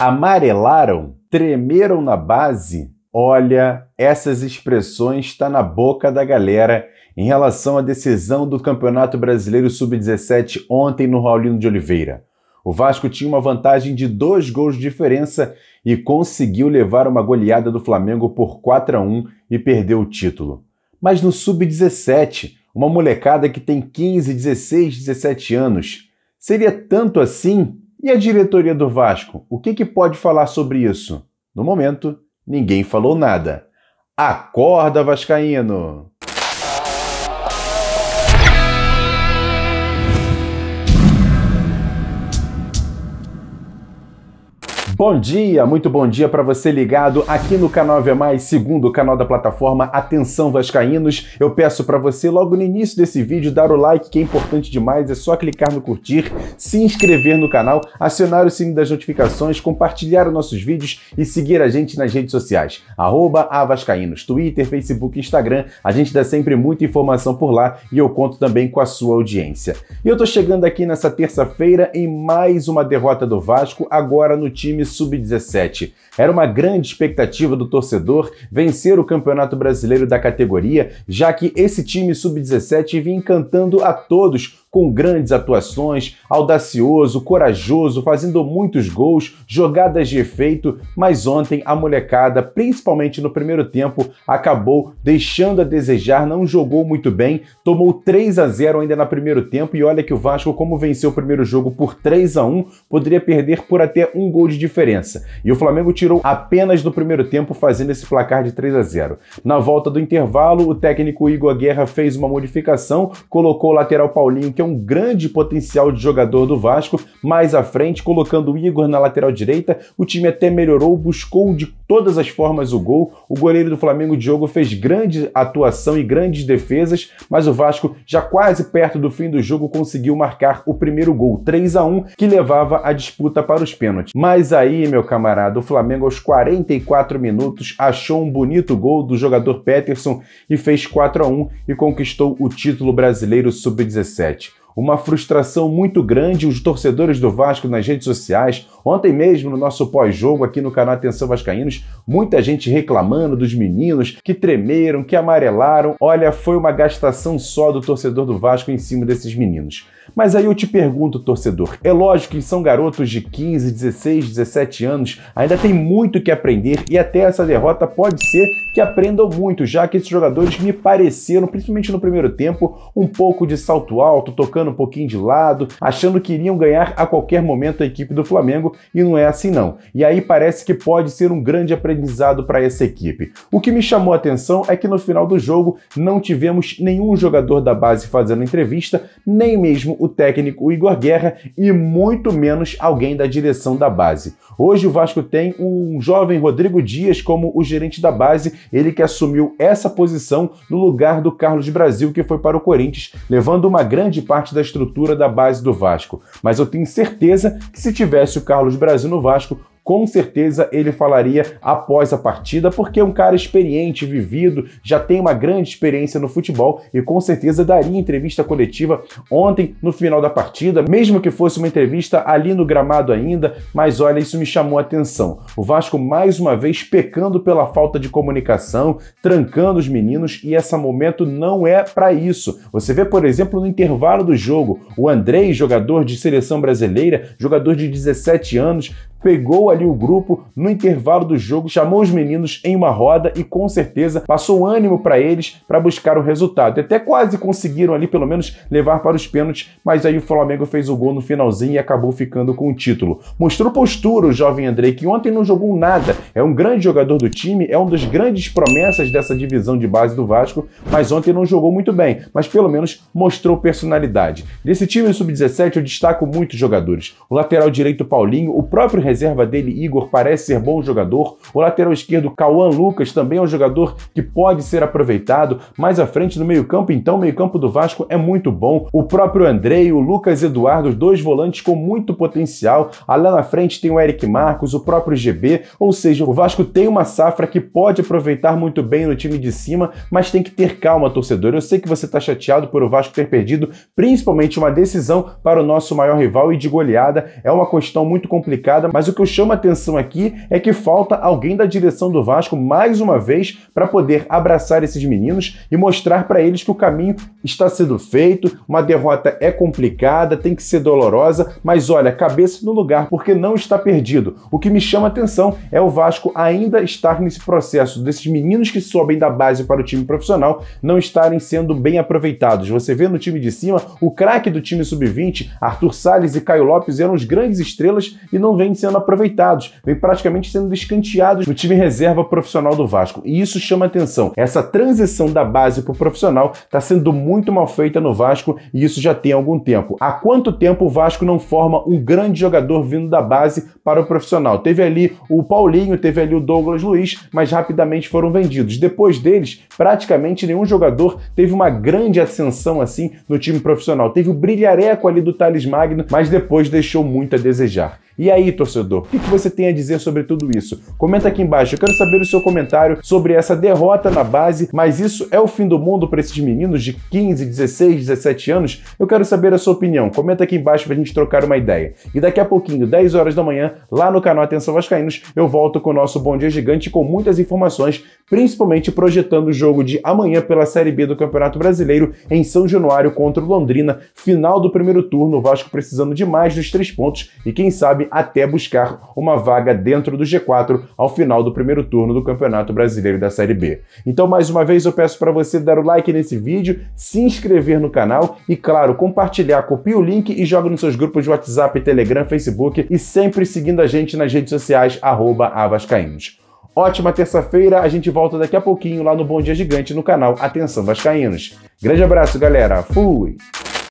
amarelaram, tremeram na base. Olha, essas expressões está na boca da galera em relação à decisão do Campeonato Brasileiro Sub-17 ontem no Raulino de Oliveira. O Vasco tinha uma vantagem de dois gols de diferença e conseguiu levar uma goleada do Flamengo por 4 a 1 e perdeu o título. Mas no Sub-17, uma molecada que tem 15, 16, 17 anos, seria tanto assim? E a diretoria do Vasco, o que, que pode falar sobre isso? No momento, ninguém falou nada. Acorda, Vascaíno! Bom dia, muito bom dia para você ligado aqui no canal V Mais, segundo canal da plataforma Atenção Vascaínos. Eu peço para você logo no início desse vídeo dar o like, que é importante demais, é só clicar no curtir, se inscrever no canal, acionar o sininho das notificações, compartilhar os nossos vídeos e seguir a gente nas redes sociais. Arroba Avascaínos, Twitter, Facebook, Instagram. A gente dá sempre muita informação por lá e eu conto também com a sua audiência. E eu tô chegando aqui nessa terça-feira em mais uma derrota do Vasco, agora no time sub-17. Era uma grande expectativa do torcedor vencer o Campeonato Brasileiro da categoria, já que esse time sub-17 vinha encantando a todos com grandes atuações, audacioso, corajoso, fazendo muitos gols, jogadas de efeito, mas ontem a molecada, principalmente no primeiro tempo, acabou deixando a desejar, não jogou muito bem, tomou 3 a 0 ainda no primeiro tempo e olha que o Vasco, como venceu o primeiro jogo por 3 a 1, poderia perder por até um gol de diferença. E o Flamengo tirou apenas do primeiro tempo fazendo esse placar de 3 a 0. Na volta do intervalo, o técnico Igor Guerra fez uma modificação, colocou o lateral Paulinho que é um grande potencial de jogador do Vasco. Mais à frente, colocando o Igor na lateral direita, o time até melhorou, buscou de todas as formas o gol. O goleiro do Flamengo, Diogo, fez grande atuação e grandes defesas, mas o Vasco, já quase perto do fim do jogo, conseguiu marcar o primeiro gol, 3 a 1 que levava a disputa para os pênaltis. Mas aí, meu camarada, o Flamengo, aos 44 minutos, achou um bonito gol do jogador Peterson e fez 4 a 1 e conquistou o título brasileiro sub-17 uma frustração muito grande os torcedores do Vasco nas redes sociais. Ontem mesmo, no nosso pós-jogo aqui no canal Atenção Vascaínos, muita gente reclamando dos meninos que tremeram, que amarelaram. Olha, foi uma gastação só do torcedor do Vasco em cima desses meninos. Mas aí eu te pergunto, torcedor, é lógico que são garotos de 15, 16, 17 anos, ainda tem muito que aprender e até essa derrota pode ser que aprendam muito, já que esses jogadores me pareceram, principalmente no primeiro tempo, um pouco de salto alto, tocando um pouquinho de lado, achando que iriam ganhar a qualquer momento a equipe do Flamengo e não é assim não. E aí parece que pode ser um grande aprendizado para essa equipe. O que me chamou a atenção é que no final do jogo não tivemos nenhum jogador da base fazendo entrevista, nem mesmo o técnico Igor Guerra e muito menos alguém da direção da base. Hoje o Vasco tem um jovem Rodrigo Dias como o gerente da base, ele que assumiu essa posição no lugar do Carlos Brasil, que foi para o Corinthians, levando uma grande parte da estrutura da base do Vasco. Mas eu tenho certeza que se tivesse o Carlos Brasil no Vasco, com certeza ele falaria após a partida, porque é um cara experiente, vivido, já tem uma grande experiência no futebol e com certeza daria entrevista coletiva ontem no final da partida, mesmo que fosse uma entrevista ali no gramado ainda, mas olha, isso me chamou a atenção. O Vasco mais uma vez pecando pela falta de comunicação, trancando os meninos e esse momento não é para isso. Você vê, por exemplo, no intervalo do jogo, o Andrei, jogador de seleção brasileira, jogador de 17 anos, pegou ali o grupo no intervalo do jogo, chamou os meninos em uma roda e com certeza passou ânimo para eles para buscar o resultado. até quase conseguiram ali pelo menos levar para os pênaltis, mas aí o Flamengo fez o gol no finalzinho e acabou ficando com o título. Mostrou postura o jovem Andrei, que ontem não jogou nada, é um grande jogador do time, é um dos grandes promessas dessa divisão de base do Vasco, mas ontem não jogou muito bem, mas pelo menos mostrou personalidade. Desse time sub-17 eu destaco muitos jogadores. O lateral direito Paulinho, o próprio reserva dele dele, Igor, parece ser bom jogador. O lateral esquerdo, Cauã Lucas, também é um jogador que pode ser aproveitado. Mais à frente no meio-campo, então, o meio-campo do Vasco é muito bom. O próprio Andrei, o Lucas Eduardo, os dois volantes com muito potencial. Lá na frente tem o Eric Marcos, o próprio GB, ou seja, o Vasco tem uma safra que pode aproveitar muito bem no time de cima, mas tem que ter calma, torcedor. Eu sei que você está chateado por o Vasco ter perdido, principalmente uma decisão para o nosso maior rival e de goleada. É uma questão muito complicada, mas o que eu chamo chama atenção aqui é que falta alguém da direção do Vasco mais uma vez para poder abraçar esses meninos e mostrar para eles que o caminho está sendo feito, uma derrota é complicada, tem que ser dolorosa, mas olha, cabeça no lugar porque não está perdido. O que me chama atenção é o Vasco ainda estar nesse processo desses meninos que sobem da base para o time profissional não estarem sendo bem aproveitados. Você vê no time de cima o craque do time sub-20, Arthur Salles e Caio Lopes eram os grandes estrelas e não vem sendo aproveitados limitados, vem praticamente sendo descanteados no time reserva profissional do Vasco. E isso chama atenção. Essa transição da base para o profissional está sendo muito mal feita no Vasco e isso já tem algum tempo. Há quanto tempo o Vasco não forma um grande jogador vindo da base para o profissional? Teve ali o Paulinho, teve ali o Douglas Luiz, mas rapidamente foram vendidos. Depois deles, praticamente nenhum jogador teve uma grande ascensão assim no time profissional. Teve o brilhareco ali do Thales Magno, mas depois deixou muito a desejar. E aí, torcedor, o que, você tem a dizer sobre tudo isso? Comenta aqui embaixo, eu quero saber o seu comentário sobre essa derrota na base, mas isso é o fim do mundo para esses meninos de 15, 16, 17 anos? Eu quero saber a sua opinião, comenta aqui embaixo para a gente trocar uma ideia. E daqui a pouquinho, 10 horas da manhã, lá no canal Atenção Vascaínos, eu volto com o nosso Bom Dia Gigante com muitas informações, principalmente projetando o jogo de amanhã pela Série B do Campeonato Brasileiro em São Januário contra o Londrina, final do primeiro turno, o Vasco precisando de mais dos três pontos e quem sabe até buscar uma vaga dentro do G4 ao final do primeiro turno do Campeonato Brasileiro da Série B. Então, mais uma vez, eu peço para você dar o like nesse vídeo, se inscrever no canal e, claro, compartilhar, copia o link e joga nos seus grupos de WhatsApp, Telegram, Facebook e sempre seguindo a gente nas redes sociais, arroba avascaínos. Ótima terça-feira, a gente volta daqui a pouquinho lá no Bom Dia Gigante no canal Atenção Vascaínos. Grande abraço, galera. Fui!